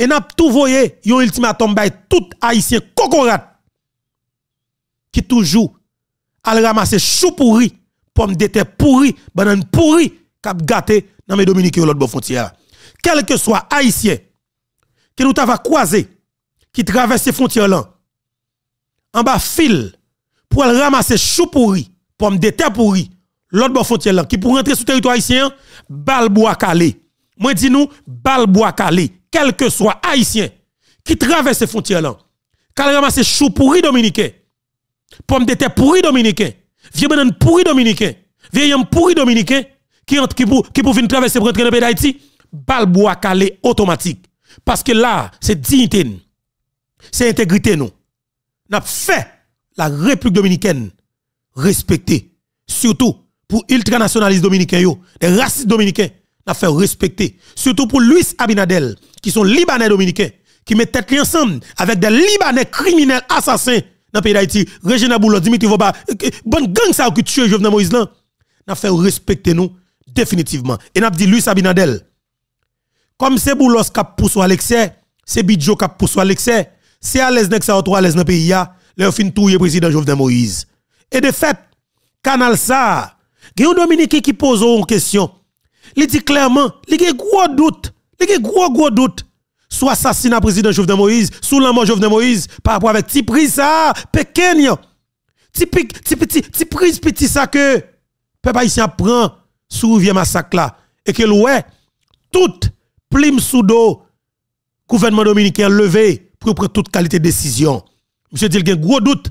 Et n'a tout voyé, yon ultimatum bay tout haïtien kokorat. qui toujours al ramasse chou pourri, pomme de terre pourri, banane pourri k'ap gâté dans mes dominicains l'autre bon frontière. Quel que soit haïtien que nous t'avons croisé qui traverse ces frontières là en bas fil pour aller ramasser chou pourri, pomme de terre pourri, l'autre bon frontière là, qui pour rentrer sur le territoire haïtien, balboa calé. Moi dis nous, balboa calé quel que soit haïtien qui traverse ces frontières-là, qui ramasse chou pourri dominicain, pomme de terre pourri dominicain, vieux banane pourri dominicain, vieux pourri dominicain, qui entre qui pour qui pour venir traverser pour entrer dans le pays d'Haïti, balboa calé automatique. Parce que là, c'est dignité, c'est intégrité nous. N'a fait la République dominicaine respecter, surtout pour ultranationalistes dominicains, des racistes dominicains la faire respecter. Surtout pour Luis Abinadel, qui sont Libanais dominicains, qui mettent tête ensemble avec des Libanais criminels assassins dans le pays d'Haïti. Regina Boulot, Dimitri Voba, euh, euh, bonne gang ça qui tue Jovenel Moïse là. N'a fait respecter nous définitivement. Et n'a dit Luis Abinadel. Comme c'est Boulos qui poussé à l'excès, c'est Bidjo qui poussé à l'excès, c'est à l'aise que ça à l'aise dans le pays, leur fin touye président Jovenel Moïse. Et de fait, canal ça, il y Dominique qui pose une question. Il dit clairement, il y a gros doute, il y a gros gros doute Soit assassinat président Jovenel Moïse, sous la mort Jovenel Moïse par rapport avec Tipris ça, Pékin. Typique petit petit ça que peuple haïtien prend sur vieux massacre là et que ouais toute plime sous dos gouvernement dominicain levé pour prendre toute qualité de décision. Monsieur dit qu'il y a gros doute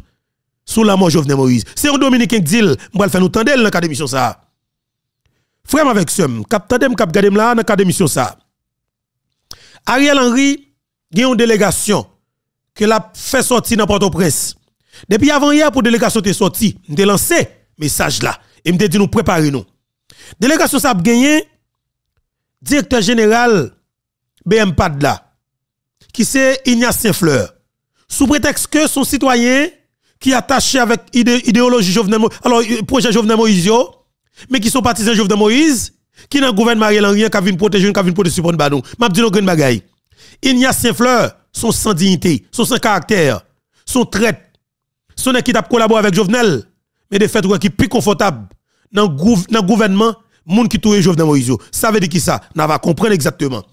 sous la mort Jovenel Moïse. C'est un dominicain qui dit, on va faire nous tendre dans l'académie ça. Frère avec ce cap tandem cap là dans cadre mission ça. Ariel Henry gagne une délégation que l'a fait sortir dans Port-au-Prince. Depuis avant hier pour délégation est sortie, m'te lancé message là et m'a dit nous préparer nous. Délégation ça gagné directeur général BM Padla qui c'est Ignace Saint-Fleur sous prétexte que son citoyen qui est attaché avec idéologie Jovenel alors euh, projet Jovenel Moïse mais qui sont partisans de Jovenel Moïse, qui n'ont le gouvernement Ariel qui vient protéger, qui vient protéger bon badon. M'a dit bagaille. Il y a Saint-Fleur, sont sans dignité, son sans caractère, sont traite, sont qui collaboré avec Jovenel, mais de fait, qui plus confortable dans le gouvernement, monde qui touche Jovenel Moïse. Ça veut dire qui ça? On va comprendre exactement.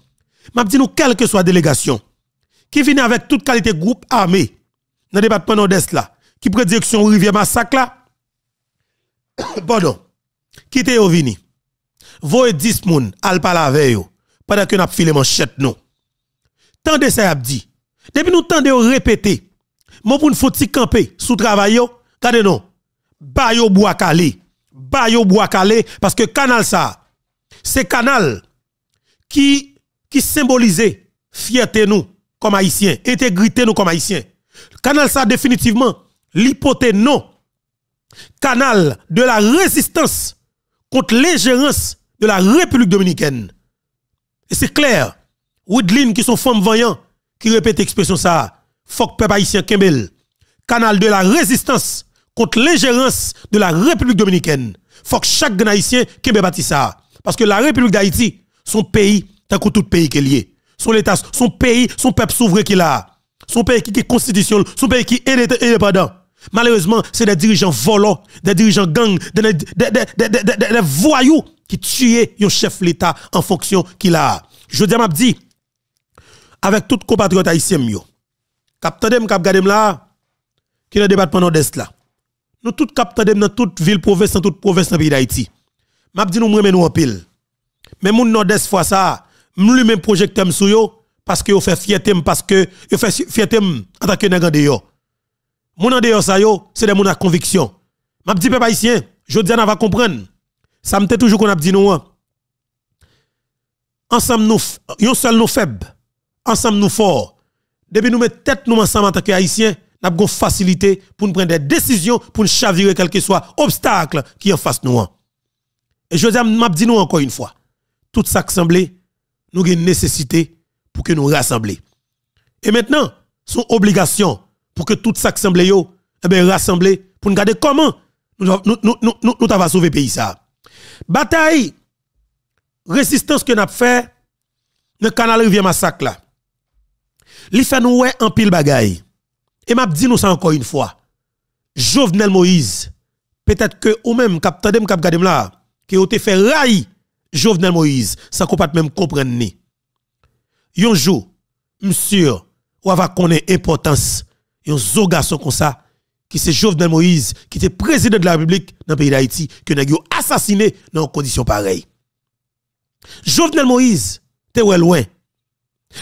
Je dis nous, quelle que soit délégation, qui vient avec toute qualité groupe armé, dans le département nord-est là, qui prend direction rivière massacre pardon, Quittez au vini. Voyez 10 moun al parler avec yo pendant que nap filé manchette nou. Tant de ça a dit. Depuis nous tendez de répéter. Mon pour faut ti camper sous travail yo, non. Ba yo bois calé. Ba yo bois parce que canal ça c'est canal qui symbolise symbolisait fierté nous comme haïtiens, intégrité nous comme haïtiens. Canal ça définitivement l'hypothèse non. Canal de la résistance contre l'ingérence de la République dominicaine. Et c'est clair, Woodline qui sont femmes vaillantes, qui répète l'expression ça, Fok peuple haïtien Kembel, canal de la résistance contre l'ingérence de la République dominicaine. Fok chaque haïtien Kembel bâtit ça. Parce que la République d'Haïti, son pays, tant que tout pays qui est lié. Son l'État, son pays, son peuple souverain qui l'a. Son pays qui est constitutionnel, son pays qui est indépendant. Malheureusement, c'est des dirigeants volants, des dirigeants gangs, des, des, des, des voyous qui tuaient un chef de l'État en fonction qu'il a. Je dis à dit, avec tout compatriote haïtien, captadem, M là, qui le débat pendant d'Est là. Nous tous captadem dans toute ville, province, dans toute province dans le pays d'Haïti. M'a dit nous nous en pile. Mais mon nord-est fois ça, m'lui même projecteur sur yo, parce que yo fait fierté, parce que yo fait fierté en tant que nègre de yo. Moun en dehors ça yo, c'est de mon à conviction. M'a dit peuple haïtien, je dis va comprendre. Ça me toujours qu'on a dit nous. Ensemble nous, yon seul nous ensemble nous fort. Depuis nous mettons tête nous ensemble en tant que haïtiens, n'a gon facilité pour nous prendre des décisions pour nous chavirer quel que soit obstacle qui en face nous. Et je dis m'a dit nous encore une fois. Tout ça k'semblé nous avons une nécessité pour que nous rassemblions. Et maintenant, son obligation pour que tout ça semble eh ben rassembler pour nous garder comment nous nous nous nous, nous, avons sauver pays ça. Bataille résistance que n'a fait le canal rivière massacre là. Li fait nous ouais en pile bagaille. Et m'a dit nous ça encore une fois. Jovenel Moïse, peut-être que ou même cap tandem cap là, que ou te fait raï, Jovenel Moïse sans qu'on pas même comprendre ni. Un jour, monsieur, ou va connaître importance un zo garçon comme ça, qui c'est Jovenel Moïse, qui était président de la République dans le pays d'Haïti, que été assassiné dans une condition pareille. Jovenel Moïse, t'es loin.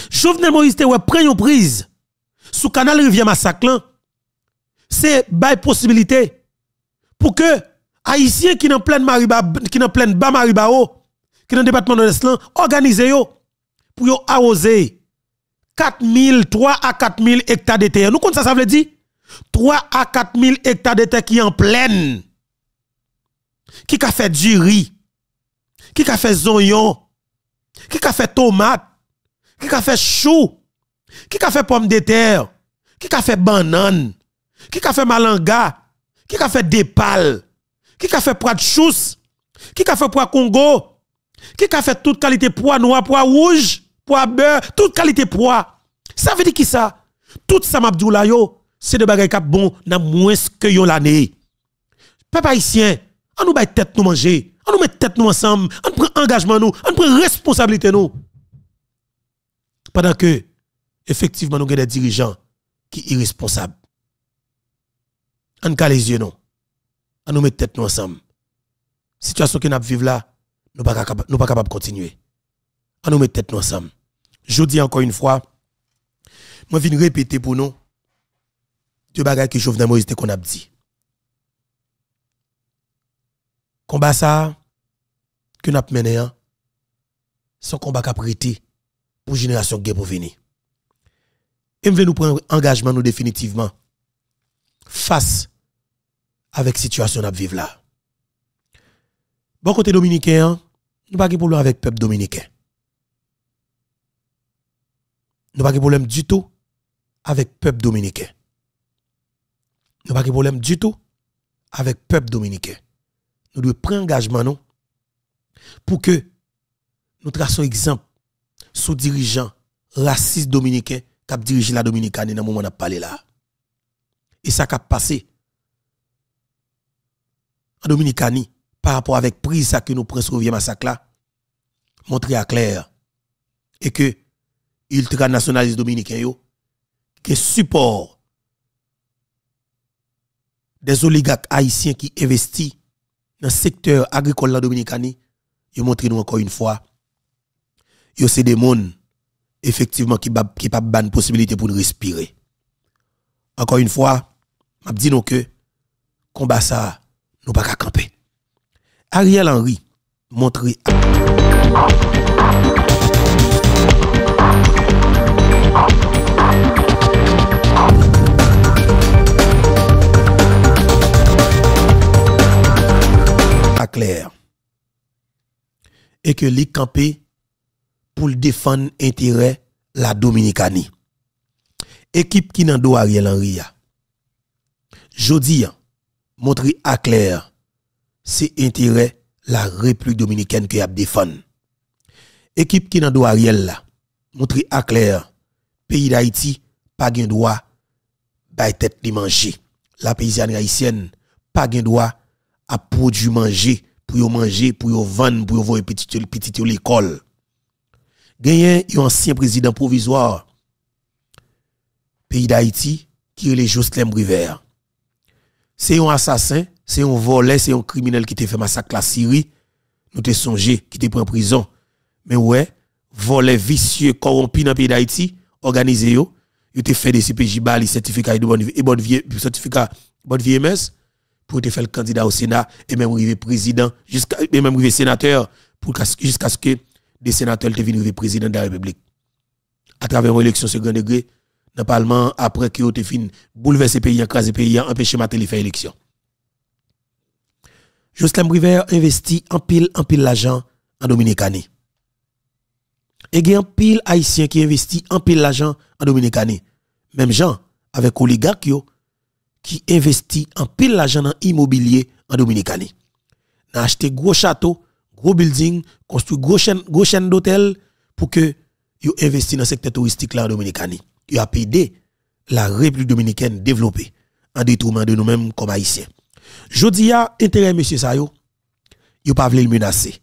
Jovenel Moïse, t'es prêt une prise. Sous canal Rivière Massaclan, c'est une possibilité pour que Haïtiens qui sont en pleine Mariba, qui sont bas qui sont dans le département de l'Est, organisent pour arroser 4000, 3 à 4000 hectares de terre. Nous, comptons ça, ça veut dire 3 à 4000 hectares de terre qui en pleine, qui a fait du riz, qui a fait zoyon, qui a fait tomate, qui a fait chou, qui a fait pomme de terre, qui a fait banane, qui a fait malanga, qui a fait dépal, qui a fait poids de chousse, qui a fait poids Congo, qui a fait toute qualité poids noir, poids rouge, poids beurre, toute qualité poids. Ça veut dire qui ça? Tout ça m'abdou la yo, c'est de bagay kap bon, dans moins que yon l'année. Peuple haïtien, on nous bay tête nous manger, on nous met tête nous ensemble, on prend engagement nous, on prend responsabilité nous. Pendant que, effectivement, nous avons des dirigeants qui sont irresponsables. On cas les yeux non On nous met tête nous ensemble. Situation que nous vivons là, nous ne pas capables de continuer. On nous met tête nous ensemble je dis encore une fois, moi, je viens répéter pour nous deux bagages que Jovenel Moïse qu'on a dit. Combat ça, que nous avons mené, hein, son combat qui a prêté pour génération qui pour venir. Et nous prendre engagement nous définitivement face avec situation que nous vivre là. Bon côté dominicain, hein, nous pas de problème avec peuple dominicain. Nous pas de problème du tout avec le peuple dominicain. Nous pas de problème du tout avec le peuple dominicain. Nous devons prendre engagement pour que nous traçons exemple sous dirigeant raciste dominicain qui dirige la dominicaine. dans le moment où on a parlé là. Et ça qui a passé en Dominicanie par rapport avec prise que nous prenons sur le massacre là, montrer à clair et que ultranationalistes dominicains qui support des oligarques haïtiens qui investissent dans le secteur agricole la yo ils montrent nous encore une fois, ils c'est des gens effectivement qui qui pas ban possibilité pour respirer. Encore une fois, je dit nous que combat ça nous pas camper. Ariel Henry montre Et que les camper pour défendre intérêt la Dominicanie. Équipe qui n'en doit Ariel Henry. Jodi, montrer à clair, c'est intérêt la République dominicaine qui a défendre. Équipe qui n'en doit rien là, montrer à clair, pays d'Haïti pas gain droit bay tête li manger. La paysanne haïtienne pas gain droit à produire manger, pour manger, pour vendre, pour voir petit petit l'école. Gagné un ancien président provisoire pays d'Haïti qui est Jocelyn River C'est un assassin, c'est un voleur, c'est un criminel qui t'a fait massacre la Syrie. Nous t'es songé qui t'a pris en prison. Mais ouais, voleur vicieux corrompu dans pays d'Haïti, organisé yo, il t'a fait des CPJ bali certificat de bonne vie et bonne certificat bonne vie MS pour te faire candidat au Sénat et même arriver président jusqu'à et même arriver sénateur pour jusqu'à ce que des sénateurs te deviennent arriver président de la République. À travers une élection second degré dans le parlement après que te fin bouleverser pays écraser pays empêcher ma de faire élection. Jocelyn Briver investit en pile en pile l'argent en Dominicanie. Et il y a un pile haïtien qui investit en pile l'argent en Dominicanie Même gens avec oligarques qui investit en pile l'argent dans l'immobilier en Dominicanie. ont acheté gros château, gros building, construit gros chaîne, gros d'hôtel pour que yo investi dans le secteur touristique là en Dominicanie. Ils a aidé la République dominicaine développer en détournant de nous-mêmes comme haïtiens. Jodi a intérêt monsieur Sayo, yo, pas pas le menacer.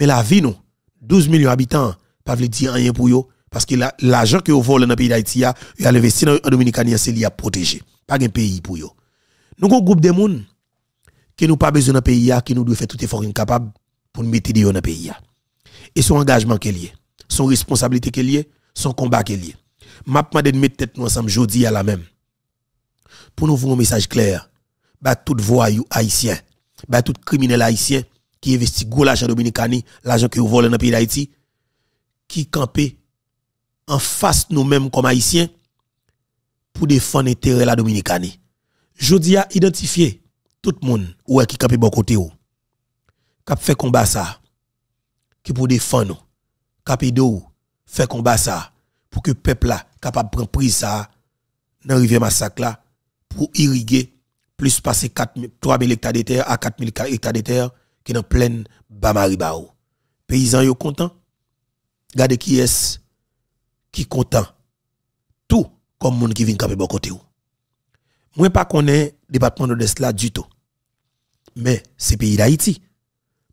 Mais la vie nous, 12 millions d'habitants, pas dire rien pour eux parce que l'argent que vous volez dans le pays d'Haïti, vous allez investir dans Dominicanie, c'est lié à protéger. Pas un pays pour eux. Nous avons un groupe de monde qui nous pas besoin d'un pays, qui nous doit faire tout effort incapable pour nous mettre dans le pays. Et son engagement qu'elle est, son responsabilité qu'elle est, son combat qu'elle est. M'a demandé de mettre tête nous ensemble jeudi à la même. Pour nous voir un message clair, bah toute voix haïtien, bah tout criminel haïtien qui investit gros l'argent dominicani, l'argent qui vole dans le pays d'Haïti, qui campait en face nous-mêmes comme haïtiens pour défendre l'intérêt la Dominicani. Je dis à identifier tout le monde ou qui est bon côté ou, Cap fait combat ça, qui pour défendre nous, a fait combat ça, pour que le peuple là, capable de prendre prise ça, dans rivière massacre là, pour irriguer plus passer 3 000 hectares de terre à 4000 hectares de terre qui est dans pleine Bamaribao. Paysans sont contents. Regardez qui est qui content. Tout comme moun qui vient camper bon côté ou. Moi pas connais département de l'Est du tout. Mais c'est pays d'Haïti.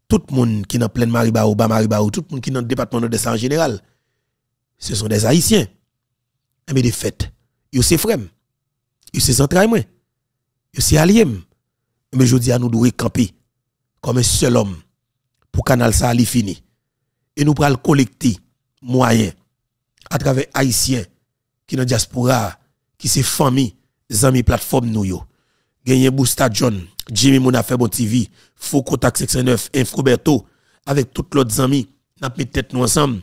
Tout le monde qui est dans pleine Mariba ou bas ou tout le monde qui est dans le département de l'Est en général, ce sont des Haïtiens. Et eh, mais des fêtes, ils se frèment, ils sont entrailles, ils se aliem. Mais je dis à nous devons camper comme un seul homme pour canal ça fini. Et nous pral collecter moyen à travers Haïtiens qui dans diaspora, qui c'est famille, amis plateforme nous yo. Gagné Boosta John, Jimmy Monafé, Bon TV, Faux Contact 69 Infroberto, avec toutes l'autre amis, n'a mis tête nous ensemble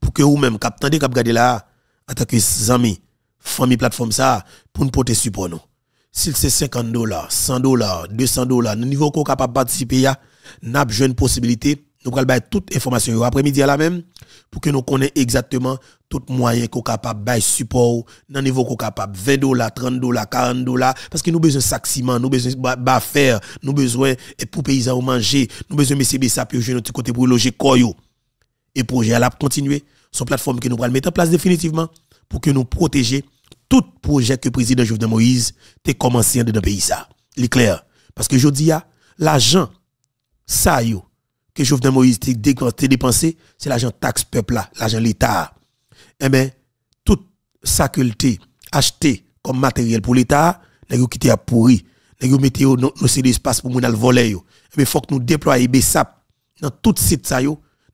pour que vous même cap tendez cap gade là en tant que amis, famille plateforme ça pour nous porter support nous. S'il c'est 50 dollars, 100 dollars, 200 dollars, nous niveau qu'on capable participer n'a pas jeune possibilité nous allons bailler toute information après-midi à la même pour que nous connaissions exactement tout moyen qu'on capable bailler support dans niveau qu'on capable 20 dollars, 30 dollars, 40 dollars parce que nous besoin de nous besoin de faire, nous besoin pour paysans manger, nous besoin MCB ça pour notre côté pour loger koyo. Et projet à la continuer son plateforme que nous allons mettre en place définitivement pour que nous protéger tout projet que le président Jovenel Moïse a commencé dans le pays ça. C'est clair parce que je dis l'argent ça yo que Jovenel Moïse a dépensé, c'est l'argent taxe peuple là, l'argent l'État. Eh bien, toute faculté achetée comme matériel pour l'État, nous qui à pourri, nous mettez nos no, no espace pour nous voler. Eh bien, faut que nous déployions eh BESAP dans tout site ça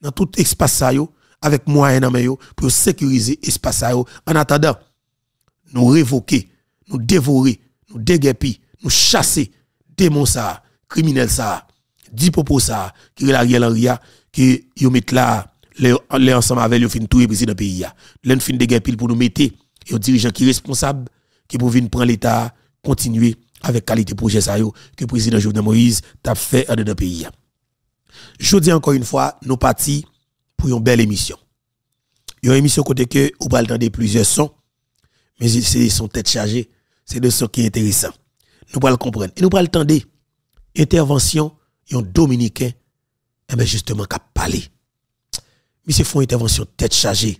dans tout espace ça avec moyen en pour sécuriser l'espace. ça En attendant, nous révoquer, nous dévorer, nous déguerpir, nous chasser démons ça, criminels ça dit propos ça, qui est l'Ariel Henry, qui yo met là, les ensemble avec le fin tout président pays. L'un fin de guerre pile pour nous mettre, un dirigeant qui est responsable, qui pour venir prendre l'État, continuer avec qualité projet ça yo, que président Jovenel Moïse t'a fait dans pays pays. Je dis encore une fois, nous partons pour une belle émission. Une émission côté que ou pas de plusieurs sons, mais c'est son tête chargée, c'est de ce qui est intéressant. Nous pas le comprendre et nous pas le intervention un Dominicain, eh bien justement, qui a parlé. Monsieur font intervention tête chargée.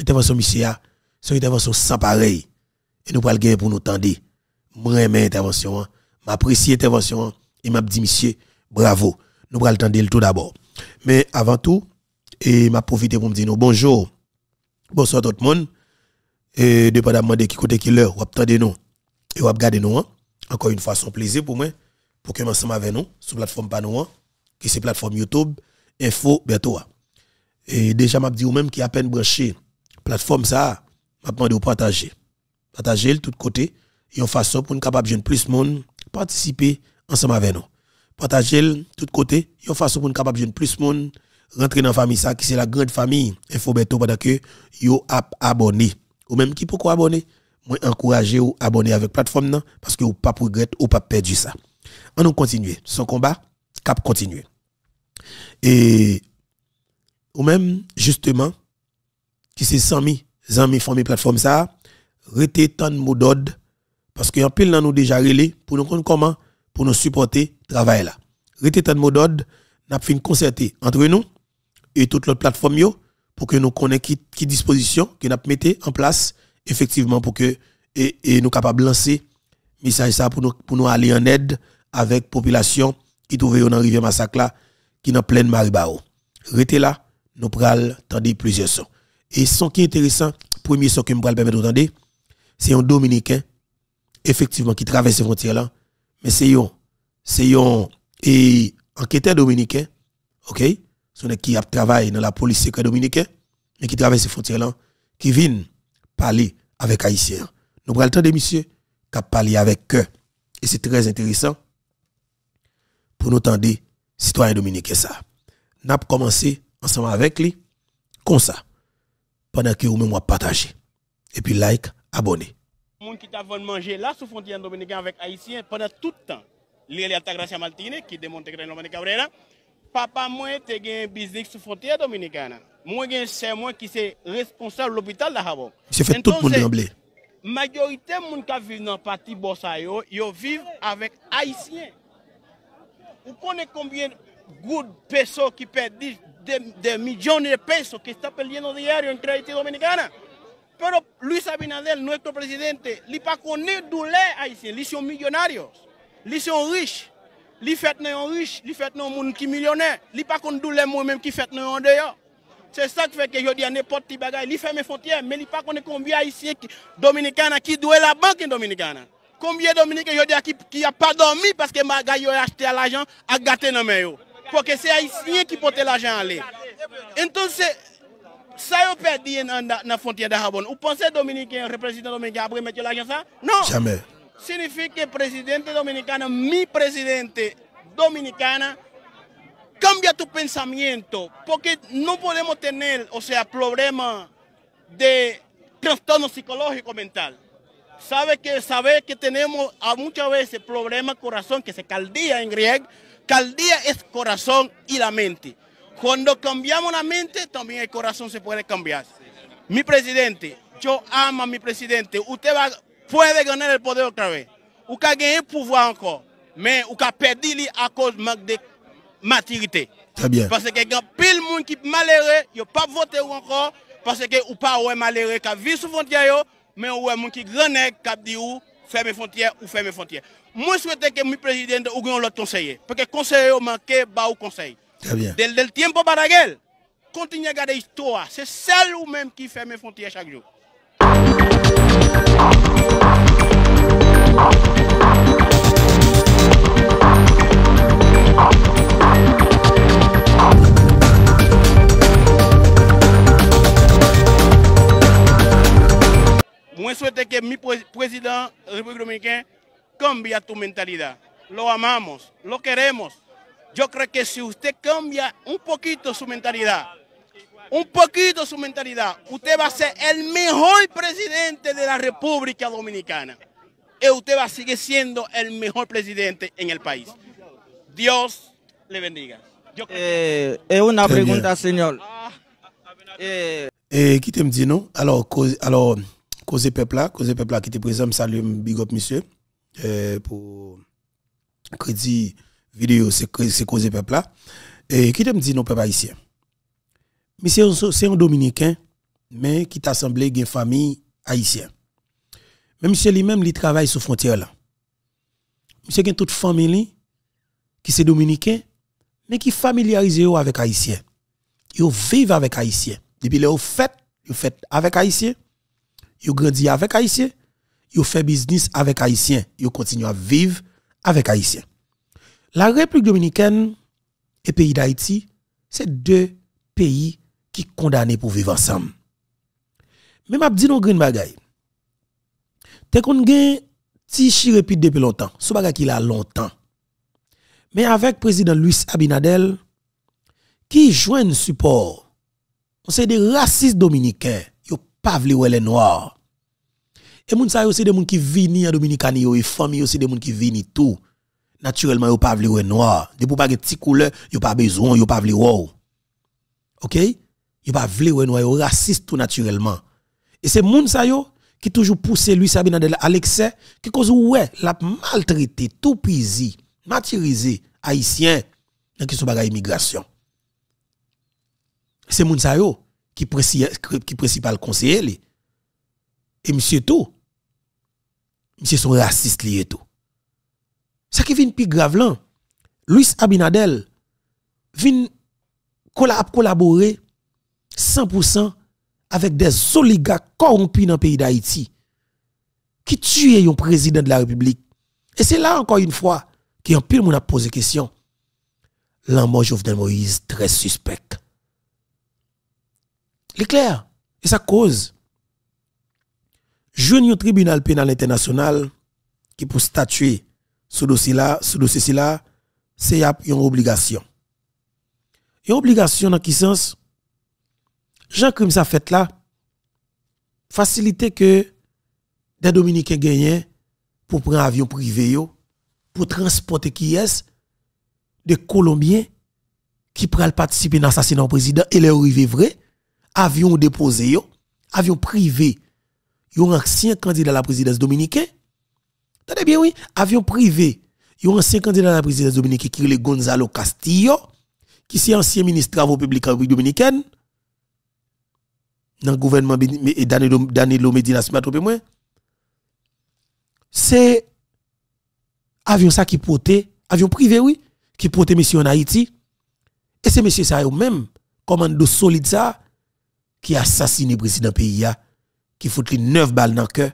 Intervention monsieur a, c'est intervention sans pareil. Et nous gagner pour nous tendre. Moi, mes intervention, hein. m'apprécie intervention, et hein. m'a dit monsieur, bravo. Nous parlons tendre tout d'abord. Mais avant tout, et m'a profité pour me dire bonjour. Bonsoir tout le monde. Et de pas de qui côté qui l'heure, ou attendez nous. Et ou nous. Hein. Encore une fois, son plaisir pour moi pour que ensemble avec nous sur la plateforme Panouan, qui c'est plateforme YouTube, Info Bertoa. Et déjà, m'a dit ou même qui a peine branché, plateforme ça, m'a demandé de partager. Partager de tous côtés, et en façon pour nous capable de plus de monde participer ensemble avec nous. Partager de tous côtés, et en façon pour nous capable de plus de monde rentrer dans la famille ça, qui c'est la grande famille Info Berto pendant que yo app abonné. Ou même qui pourquoi abonner? Moi encourager ou abonner avec plateforme parce que ou pas regretter ou pas perdre ça. On nous continué. Son combat, cap continuer. Et, ou même, justement, qui c'est 100 000, 100 plateforme ça, rete tant de mots parce qu'il y a pile dans nous déjà relé pour nous comprendre comment, pour nous supporter travail là. Rete tant de mots d'ordre, nous avons concerté entre nous et toutes les plateformes pour que nous connaissions qui, disposition que nous mettez en place effectivement pour que et, nous capables de lancer message ça pour nous, pour nous aller en aide avec population qui trouvait dans rivière massacre là qui dans pleine Maribao. Restez là, nous pral de plusieurs sons. Et ce qui est intéressant, premier son que me pral permettre d'entendre, c'est un dominicain effectivement qui traverse ces frontières là, mais c'est un c'est un enquêteur dominicain, OK Son qui travaille dans la police secrète dominicaine et qui traverse ces frontières là qui vient parler avec haïtiens. Nous prenons le temps des messieurs qui parlent avec eux. Et c'est très intéressant pour nous tendre, citoyens dominicains ça. N'a commencé ensemble avec lui, comme ça, pendant que vous même partagez. Et puis like, abonnez. gens qui t'a manger là sous frontière dominicaine avec haïtien pendant tout le temps. les altagracia Maltine qui de que de Cabrera, papa moi te un business sous frontière dominicaine. Moi gen c'est moi qui c'est responsable de l'hôpital là bas. C'est fait tout le monde d'emblée. Majorité moun qui vivent dans parti Bossayo, ils vivent avec haïtiens. Ou konen konbien gout peso ki pedi de milyon de peso ki sta peljeno di eryo en kreati Dominikana. Pero Louis Sabinadel, nou ekto prezidente, li pa konen doule Aisyen, li son milyonaryo, li son riche, li fetnen yon riche, li fetnen yon moun ki milyonè, li pa konen doule moun menm ki fetnen yon deyo. Se sa ki feke yo di ane poti bagay, li fè men fotiè, men li pa konen konbien Aisyen Dominikana ki doule la banken Dominikana. Combien de Dominicains que qui a pas dormi parce que Magaï a acheté l'argent à gâter dans porque Pour que c'est Haïtien qui portait l'argent aller. Entonces, ça yon perdu en la frontière d'Arabon. Vous pensez Dominicain, représentant Dominicain, après mettre l'argent ça Non. Jamais. Significa que presidente dominicano, mi presidente dominicano, cambia tu pensamiento, porque no podemos tener, o sea, problemas de trastorno psicológico mental sabe que sabe que tenemos a muchas veces problemas corazón, que se caldía en griego. Caldía es corazón y la mente. Cuando cambiamos la mente, también el corazón se puede cambiar. Mi presidente, yo amo a mi presidente. Usted va, puede ganar el poder otra vez. Usted ganar el poder encore. Mais usted li a cause de maturité. Parce que quand pile monde qui malheureux, yo pas voter encore parce que ou pas ouais malheureux qui vit Mwen wè mwen ki gwenè kap di ou, fèmè fontyè ou fèmè fontyè. Mwen souwete ke mwen prezidende ou gwenon lòt konseye. Pèkè konseye ou manke, ba ou konseye. Dèl dèl tèmpo baragèl, kontinye gade històa. Se sèl ou mèm ki fèmè fontyè chak yo. suerte que mi pues, presidente República Dominicana cambie tu mentalidad. Lo amamos, lo queremos. Yo creo que si usted cambia un poquito su mentalidad, un poquito su mentalidad, usted va a ser el mejor presidente de la República Dominicana. Y usted va a seguir siendo el mejor presidente en el país. Dios le bendiga. Eh, es una pregunta, señor. Ah, eh, eh ¿Qué te Causez peuple là, cause peuple là qui était présent, salut, big up monsieur, euh, pour crédit vidéo, c'est causer peuple là. Et qui te me dit non, peuple haïtien? Monsieur, c'est un dominicain, mais qui t'a semblé une famille haïtienne. Mais monsieur lui-même, il travaille sous frontière là. Monsieur, a toute famille qui c'est dominicain, mais qui familiarisé avec haïtien. Ils vivent avec haïtien. Depuis les fait, ils fait avec haïtien. Ils grandi avec Haïtien, Ils fait business avec Haïtien, Ils continuent à vivre avec Haïtien. La République dominicaine et pays d'Haïti, c'est deux pays qui sont condamnés pour vivre ensemble. Mais m'a dit non green bagay. T'es qu'on gen ti depuis longtemps. Ce bagay qui a longtemps. Mais avec le président Luis Abinadel, qui un support, on sait des racistes dominicains, pas vle est noire. Et moun sa yo c'est des moun qui vini en Dominicani yo et yo aussi des moun qui vini tout. Naturellement yo pas vle les noirs. De pou pas ti couleur, yo pas besoin, yo pas vle ou. OK? Yo pas vle les noirs, yo raciste tout naturellement. Et c'est moun sa yo qui toujours poussé lui Sabine à l'excès, qui cause ouais, l'a maltraité, tout pisi, maturisé haïtien dans qui sont bagay immigration. C'est moun sa yo qui est principal conseiller. Et monsieur tout. Monsieur son raciste lié tout. Ça qui vient plus grave là. Luis Abinadel vient collaborer 100% avec des oligarques corrompus dans le pays d'Haïti qui tuent le président de la République. Et c'est là encore une fois qui en pile on a posé question. L'amour Jovenel Moïse très suspect clair, et sa cause. Jeune au tribunal pénal international qui pour statuer ce dossier-là, ce dossier-là, c'est une obligation. Une obligation dans quel sens Jean crime ça fait là faciliter que des dominicains gagnent pour prendre un avion privé pour transporter qui est des colombiens qui prennent participer à l'assassinat du président et les arrivés vrai avion déposé, avion privé, un ancien candidat à la présidence dominicaine. Tenez bien, oui, avion privé, un ancien candidat à la présidence dominicaine qui est Gonzalo Castillo, qui est ancien ministre de la publics en République dominicaine, dans le gouvernement Danilo Medina c'est avion ça qui portait, avion privé, oui, qui portait monsieur en Haïti. Et c'est monsieur ça eux-mêmes, de solide ça, qui assassiné le président pays qui fout 9 balles dans le cœur,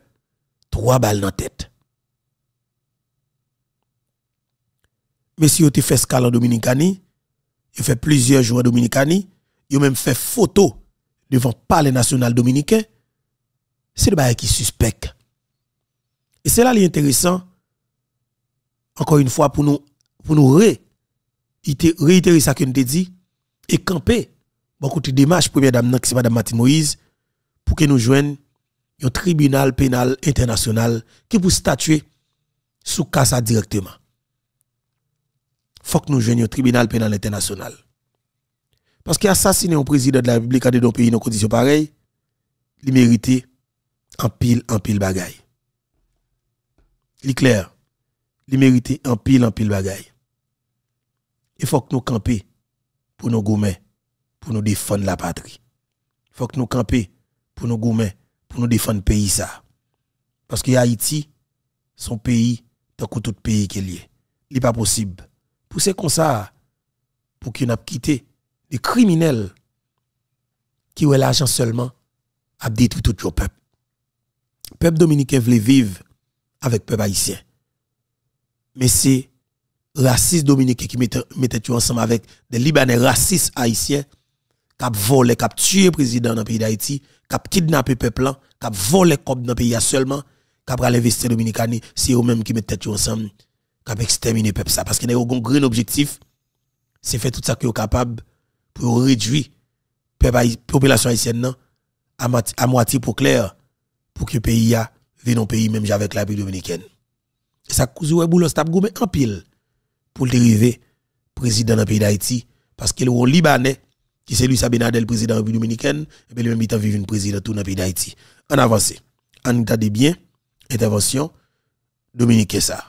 3 balles dans la tête. Mais si vous fait scala en Dominicani, vous fait plusieurs jours en Dominicani, vous même fait photo devant le palais national dominicain, c'est le bail qui suspecte. Et c'est là l'intéressant, encore une fois, pour nous, pour nous ré, réitérer ça que nous dit et camper beaucoup de démarches pour dame qui c'est madame Martine Moïse pour que nous joignent au tribunal pénal international qui pour statuer sous cas directement. Faut que nous joignions au tribunal pénal international. Parce qu'assassiner un président de la République dans un pays dans conditions pareilles, il mérite en pile en pile bagaille. Il est clair, il mérite en pile en pile bagaille. Il faut que nous camper pour nos gourmets pour nous défendre la patrie. Il faut que nous camper pour nous gourmets... pour nous défendre le pays. Ça. Parce que Haïti, son pays, tant que tout pays qu'il est, il n'est pas possible. Pour ces comme ça, pour qu'il n'aient quitté des criminels qui ont l'argent seulement à détruire tout le peuple. Le peuple dominicain voulait vivre avec le peuple haïtien. Mais c'est raciste dominicain qui mettait tout ensemble avec des Libanais racistes haïtiens kap volé, kap tué président dans le pays d'Haïti, kap kidnappé peuple, kap volé comme dans le pays seulement, kap à les Dominicani, c'est eux-mêmes qui mettent tête ensemble, kap exterminer peuple ça. Parce que nous avons un grand objectif, c'est faire tout ça que sont capable pour réduire la population haïtienne à, moitié pour clair, pour que le pays a vienne le pays même avec la République dominicaine. Et ça cause un boulot, c'est en pile pour dériver président dans le pays d'Haïti, parce qu'il est libanais qui c'est Luis Abinadel, président de la République dominicaine, et bien même a vécu une président tout dans le pays d'Haïti. En avance, en état de bien, intervention, Dominique ça.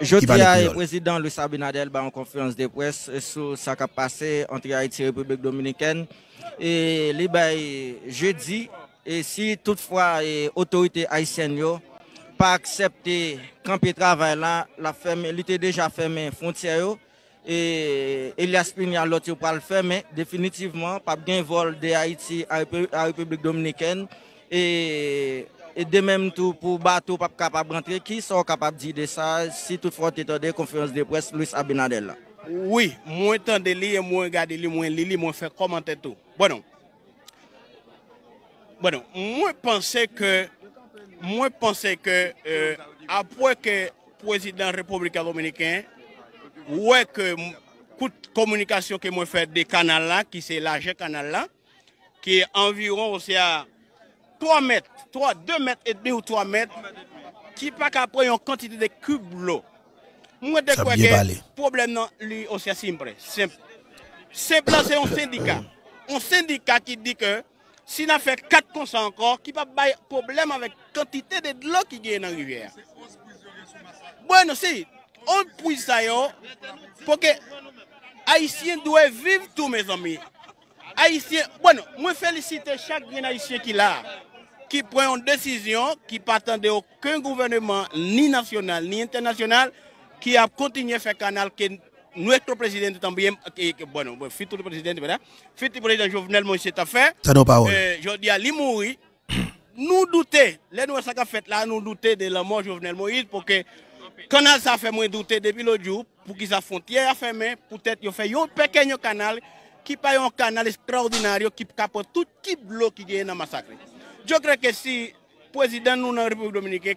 Je dis le président Luis Abinadel bah, en conférence de presse euh, sur ce qui a passé entre Haïti et la République dominicaine. Bah, et jeudi, et si toutefois l'autorité haïtienne n'a pas accepté camper travail là, la ferme, il était déjà fermé frontière et Elias Pignal l'autre pas le faire mais définitivement pas bien vol de Haïti à la République dominicaine et de même tout pour bateau pas capable rentrer qui sont capables de dire ça si toutefois tu des conférence de presse Luis Abinadel oui moins de délire, et moins garder délire, moins li moins faire commenter tout bon non bon non moi penser que moi penser que euh, après que président républicain dominicain ouais que toute communication que moi fait des canaux là, qui c'est large canal là, qui est environ aussi à 3 mètres, 3, 2 mètres et demi ou 3 mètres, qui pas qu'après une quantité de cubes l'eau. Moi, de quoi que problème non, lui aussi simple. Simple. c'est un syndicat. Un syndicat qui dit que si on fait 4 consents encore, qui pas de problème avec la quantité de l'eau qui vient dans la rivière. Bon, si, on puisse ça yo que doivent vivre tous mes amis mes haïtiens, Je bueno, féliciter chaque bien haïtien qui là qui prend une décision qui partant de aucun gouvernement ni national ni international qui a faire à que notre que notre président que bueno, futur président président futur président Jovenel Moïse ta euh, fait eh, jodi a li mouri, nous doute, le nou nous ka nous la, nous de la mort Jovenel Moïse, pour que canal a fait moins douter depuis le jour, pour qu'ils aient frontière fermé. peut-être qu'ils fait un petit canal qui pas un canal extraordinaire qui capote tout qui bloc qui est dans le massacre. Je crois que si le président de la République dominicaine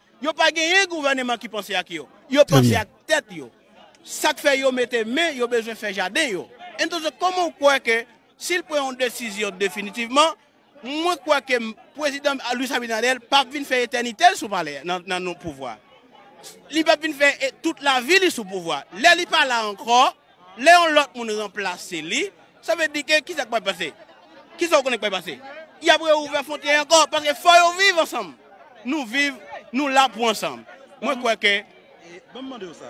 yo pas gagné gouvernement qui pensait à qui yo yo à à tête yo ça fait yo mettre main yo besoin faire jardin yo donc comment vous que s'il prend une décision définitivement moi crois que président Luis Abinadel pas venir faire éternité sous parler dans nos pouvoirs il pas faire toute la ville sous pouvoir là il pas là encore là on l'autre monde remplacer ça veut dire que qui ça va passer qui ne va pas passer il a ouvert frontière encore parce que faut vivre ensemble nous vivons Nou la pou ansam. Mwen kweke... Bon mwande ou sa,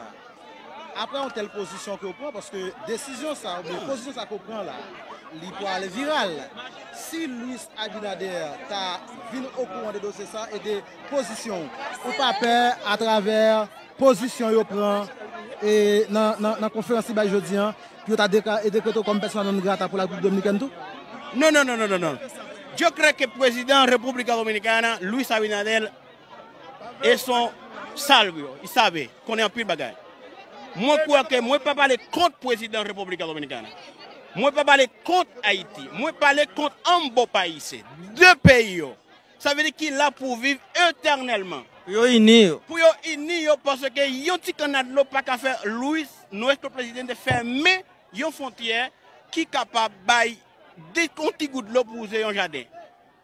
apre an tel pozisyon ki ou pran, paske desisyon sa, pozisyon sa ki ou pran la, li pou ale viral. Si Louis Abinader ta vin ou kou an de dosye sa, e de pozisyon ou pape, a traver, pozisyon yo pran, e nan konferansi ba jodi an, pi ou ta dekretou kom pesman non grata pou la kouk dominikantou? Non, non, non, non, non, non. Yo krek ke prezident republika dominikana, Louis Abinader, et sont salve. ils savent qu'on est en pire bagaille. Moi, je crois que je pas parler contre le président de la République dominicaine. Je ne pas parler contre Haïti. Je ne parler contre un beau pays. Deux pays. Ça veut dire qu'il sont là pour vivre éternellement. Pour sont unir. Parce que Yoti de l'eau pas qu'à faire Louis, notre président, de fermer une frontière qui est capable de bailler des de l'eau pour un jardin.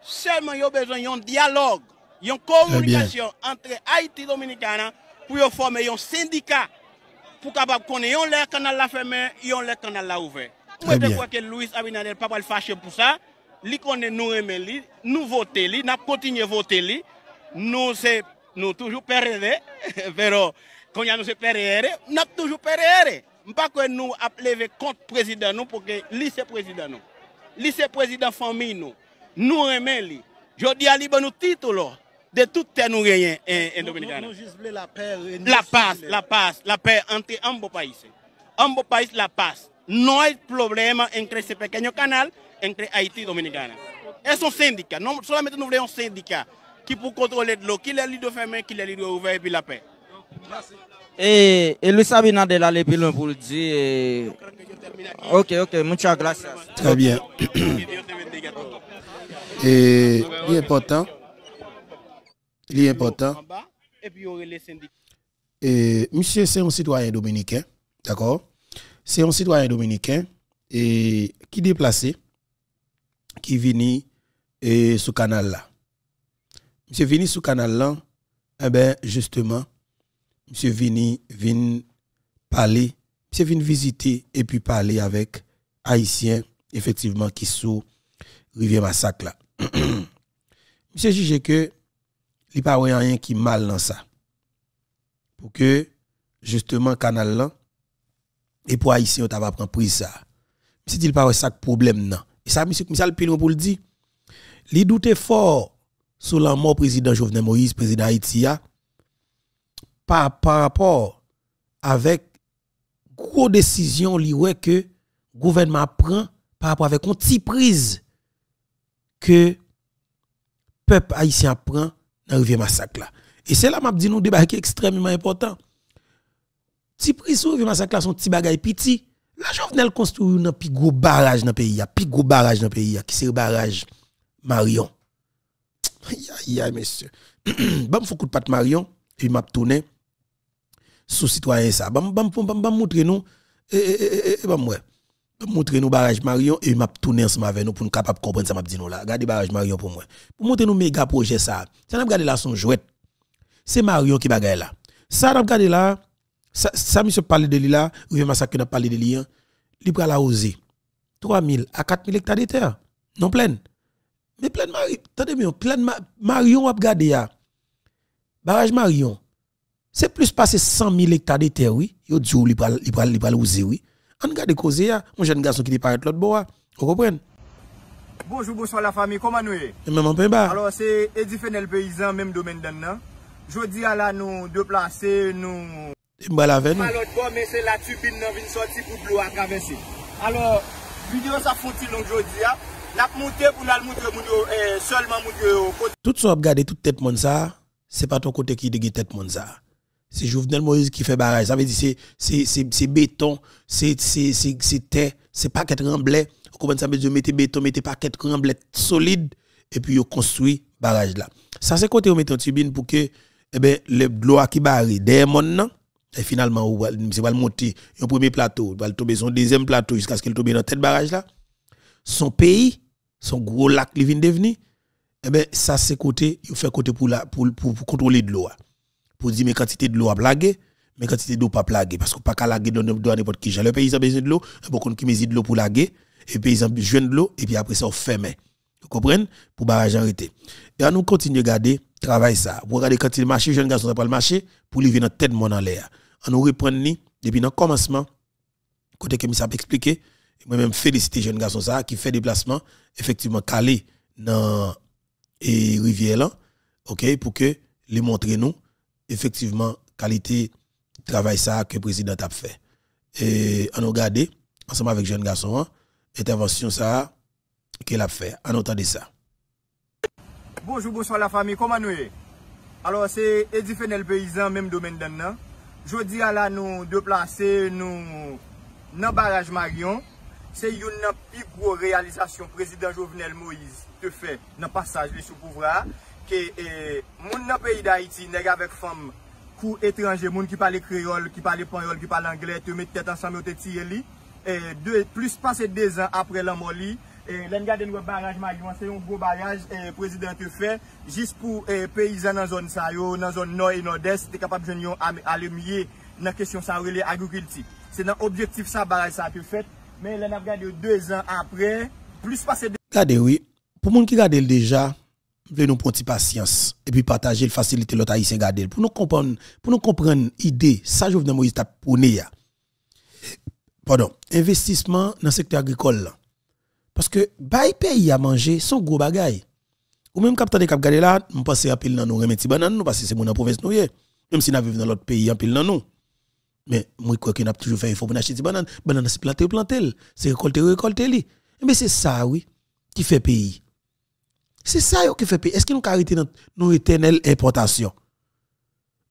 Seulement, il y a besoin d'un dialogue y a une communication entre Haïti et Dominicana pour former un syndicat pour qu'on connaître le canal la fermé et le canal la ouvert. Moi je crois que Louis Abinader n'est pas fâché pour ça. Li connaît nous aimer nous voter nous continuons à voter Nous sommes nous toujours perdus, mais quand nous c'est nous n'a toujours PRD. pas que nous lever contre président nous pour que lui, c'est président nous. lui c'est président famille nous. Nous aimer Je dis à lui, ben, nous titre de tout hein, hein, nous nous et en Nous la paix. la paix, la paix la ambos pays un beau pays la passe No hay problema entre ese pequeño canal, entre Haiti y Dominicana. Es un syndicat. Non, solamente nous voulons un syndicat qui pour contrôler l'eau, qui les de fermés qui les de ouverts et puis la paix. Et, eh, et eh, Luis Abinadel allait plus loin pour le dire. Eh. Ok, ok, muchas gracias. Très bien. et, il est important est important. Et monsieur, c'est un citoyen dominicain, d'accord C'est un citoyen dominicain et qui déplacé, qui vini et sous canal là. Monsieur vini sous canal là, eh bien, justement, monsieur vini vini parler, monsieur vient visiter et puis parler avec haïtien, effectivement qui sous rivière massacre là. monsieur juge que il n'y a pas rien qui mal dans ça. Pour que, justement, canal là, et pour Haïtien, on va prendre prise ça. Si il pas ça problème non. Et ça, monsieur, ça, le pour le dire. Il doute fort sur la mort président Jovenel Moïse, président Haïti, par, hein, par rapport avec gros décision que le gouvernement prend par rapport avec une petite prise que le peuple haïtien prend dans massacre Et c'est là m'a dit nous débat qui est extrêmement important. Si le massacre là son petit bagaille petit. La Jovenel construit un plus gros barrage dans le pays, un plus gros barrage dans le pays, qui c'est le barrage Marion. Aïe, aïe, aïe, monsieur. Bam, faut pas de Marion, et m'a tourné sous citoyen ça. Bam, bam, bam, bam, je nous. Et, et, bam, ouais montrer nous barrage Marion et m'a tourner ensemble avec nous pour nous capable comprendre ça m'a dit nous là regardez barrage Marion pour moi pour montrer nous méga projet ça ça n'a regardé là son jouet c'est Marion qui bagaille là ça n'a regardé là ça, ça monsieur parler de lui là ça massacre n'a parlé de lui il prend la 3 3000 à 4000 hectares de terre non pleine mais pleine Marion attendez bien pleine Marion a là hein. barrage Marion c'est plus passé 100 000 hectares de terre oui il prend il il oui on regarde causé, mon jeune garçon qui disparaît être l'autre bois. Vous comprenez Bonjour, bonsoir la famille, comment nous est même en bas. Alors c'est Edith Fenel Paysan, même domaine d'un Je dis à la nous déplacer, nous... Je la veine. Malot bo, mais la tubine qui vin soti pour blou à avese. Alors, video sa foti long aujourd'hui. ya. Nap vous nous montée, seulement moun Tout ce qui gade tout toute tête c'est pas ton côté qui dégage tête tête c'est Jovenel Moïse qui fait barrage. Ça veut dire c'est c'est béton, c'est c'est terre, c'est pas qu'être remblai. Comment ça veut dire mettez béton, mettez pas qu'être remblai solide et puis on construit barrage là. Ça c'est côté on met en turbine pour que eh ben le gloire qui barre des mon et finalement c'est allez monter un premier plateau, va tomber son deuxième plateau jusqu'à ce qu'il tombe dans tête barrage là. Son pays, son gros lac qui vient devenir eh ben ça c'est côté, il fait côté pour la pour, pour contrôler de l'eau. Hein pour dire mes quantités de l'eau à plager, mais quantités d'eau pas plager, Parce que pas qu'à dans n'importe qui. Le paysan a besoin de l'eau, qu'on qui mesure de l'eau pour laguer, et paysans ont besoin de l'eau, et puis après ça, on ferme. Vous comprenez? Pour barrage arrêté. Et on continue à garder travail ça. Pour regarder quand il marche, jeune garçon pas le marché, pour lui venir tête mon en l'air. On nous reprend ni, depuis le commencement, côté que ça expliqué, moi-même féliciter jeune garçon ça, qui fait placements, effectivement, calé dans et rivière là, ok, pour que les montrer nous, effectivement, qualité travail ça que le président a fait. Et on a regardé, ensemble avec jeune garçon, hein, intervention ça qu'il a fait. On entendu ça. Bonjour, bonsoir la famille, comment nous Alors c'est Edi Paysan, même domaine d'Anna. Je dis à la nous déplacer, nous dans barrage Marion. C'est une des plus grosses réalisations président Jovenel Moïse te fait dans le passage de sous pouvoir. Eh, moun nan peyi da iti, neg avek fom Kou etranje, moun ki pale kreol, ki pale panyol, ki pale anglet Te met tete ansam yo te tire li eh, Plus pase de zan apre la moli eh, Len gade nou baraj magiwan, se yon gro baraj Prezident te fe, jist pou peyi zan nan zon sayo Nan zon noy, nan des, te kapab jen yon alemye Nan kesyon sa rele agro-kilti Se nan objektif sa baraj sa te fet Men len ap gade yo de zan apre Plus pase de zan Kade wii, pou moun ki gade l deja veuillez nous prendre patience et puis partager le facilité l'autre haïtien garder pour nous comprendre pour nous comprendre idée ça Jovenel Moïse t'a pardon investissement dans le secteur agricole parce que bail pays à manger son gros bagaille ou même que vous cap garder là je pense à pile dans nous remettre banane parce que c'est mon province même si nous vivons dans l'autre pays en pile dans nous mais moi je crois qu'on a toujours fait il faut pour acheter des bananes bananes c'est planter planter c'est récolter récolter mais eh c'est ça oui qui fait pays c'est ça qui fait peur. Est-ce que nous arrêté notre nos importation importations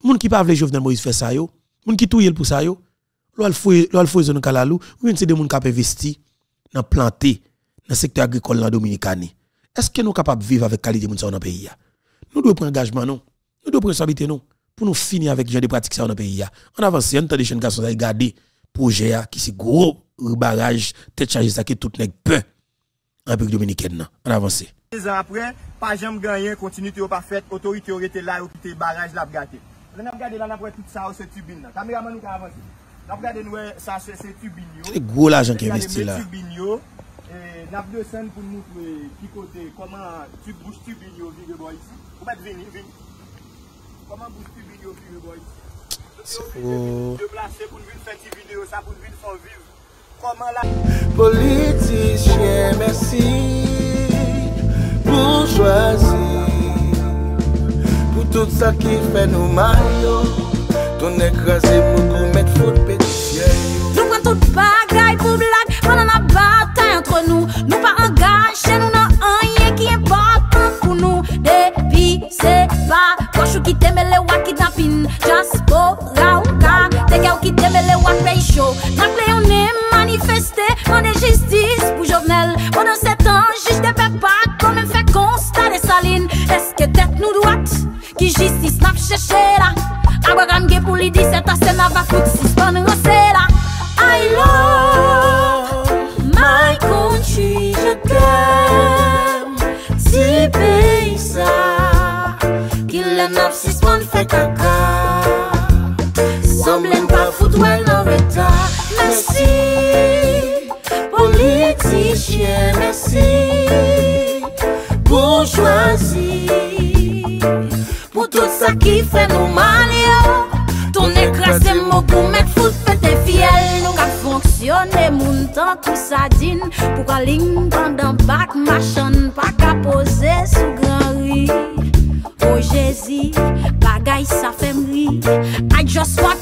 gens qui les Jovenel Moïse fait ça les gens qui touille pour ça yo, l'ol fouye l'ol fouye zone kalalou, ou bien c'est des gens qui investi dans planter dans secteur agricole dans Dominicani. Est-ce que nous de vivre avec qualité de ça dans pays Nous devons prendre engagement non, nous devons prendre responsabilité non pour nous finir avec les de pratiques dans dans pays On avance, on a des jeunes garçons regarder projet qui c'est gros barrage tête chargé ça qui tout nèg peu. République dominicaine. On avance. Deux ans après, pas jamais gagné, continuité ou pas faite, autorité aurait été là, quitté barrage, l'a gâté. On a regardé là, on a tout ça, c'est tubine là. Caméraman nous a avancé. On a regardé nous, ça, c'est tubine C'est gros l'argent qui est investi là. Tubine yo. Et n'a deux scènes pour nous montrer euh, qui côté, comment tu bouches tubine yo, vive boy ici. Ou pas venir, venir. Comment bouche tubine yo, vive boy ici. C'est pour. Je place pour nous faire une vidéo, ça pour nous faire vivre. Politisyen mersi pou chwazi Pou tout sa ki fe nou mayon Ton ek raze mou kou met foute peti fye Nou kwen tout bagay pou blag Manan abata y entre nou Nou pa angajen nou nan anye ki embatan pou nou Depi se ba Kwa chou ki teme le wakit apin jase Che che la Kabra kam ge pou li di Se ta sena va fout Si span rase la I love My country Je t'aime Si pey sa Ki le nap si span fe kaka Ki fè nou man yo Toun e krasè mou koumèk Fout fè te fiel Nou ka fonksyonè moun tan tout sa din Pou ka ling pandan bak Machan pa ka pose sou gran ri O oh, Jezi Bagay sa fè mri Adios fòk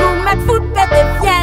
nou met fout pète fien